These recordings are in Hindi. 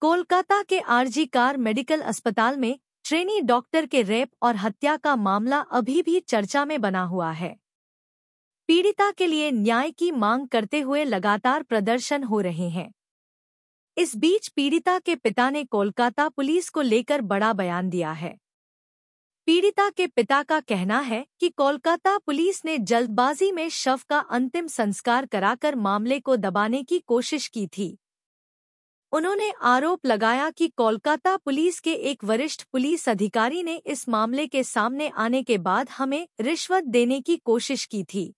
कोलकाता के आरजी कार मेडिकल अस्पताल में ट्रेनी डॉक्टर के रेप और हत्या का मामला अभी भी चर्चा में बना हुआ है पीड़िता के लिए न्याय की मांग करते हुए लगातार प्रदर्शन हो रहे हैं इस बीच पीड़िता के पिता ने कोलकाता पुलिस को लेकर बड़ा बयान दिया है पीड़िता के पिता का कहना है कि कोलकाता पुलिस ने जल्दबाजी में शव का अंतिम संस्कार कराकर मामले को दबाने की कोशिश की थी उन्होंने आरोप लगाया कि कोलकाता पुलिस के एक वरिष्ठ पुलिस अधिकारी ने इस मामले के सामने आने के बाद हमें रिश्वत देने की कोशिश की थी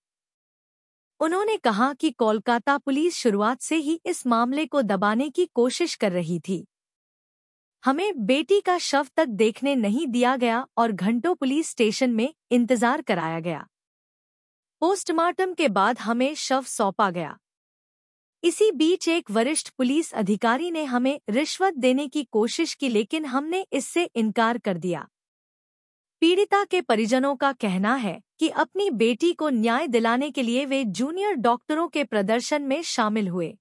उन्होंने कहा कि कोलकाता पुलिस शुरुआत से ही इस मामले को दबाने की कोशिश कर रही थी हमें बेटी का शव तक देखने नहीं दिया गया और घंटों पुलिस स्टेशन में इंतजार कराया गया पोस्टमार्टम के बाद हमें शव सौंपा गया इसी बीच एक वरिष्ठ पुलिस अधिकारी ने हमें रिश्वत देने की कोशिश की लेकिन हमने इससे इनकार कर दिया पीड़िता के परिजनों का कहना है कि अपनी बेटी को न्याय दिलाने के लिए वे जूनियर डॉक्टरों के प्रदर्शन में शामिल हुए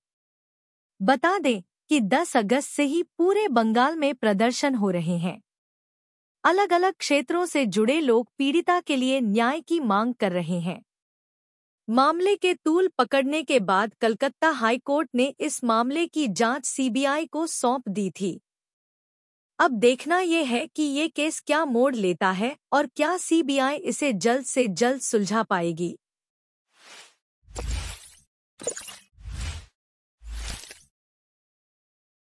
बता दें कि 10 अगस्त से ही पूरे बंगाल में प्रदर्शन हो रहे हैं अलग अलग क्षेत्रों से जुड़े लोग पीड़िता के लिए न्याय की मांग कर रहे हैं मामले के तूल पकड़ने के बाद कलकत्ता हाईकोर्ट ने इस मामले की जांच सीबीआई को सौंप दी थी अब देखना यह है कि ये केस क्या मोड़ लेता है और क्या सीबीआई इसे जल्द से जल्द सुलझा पाएगी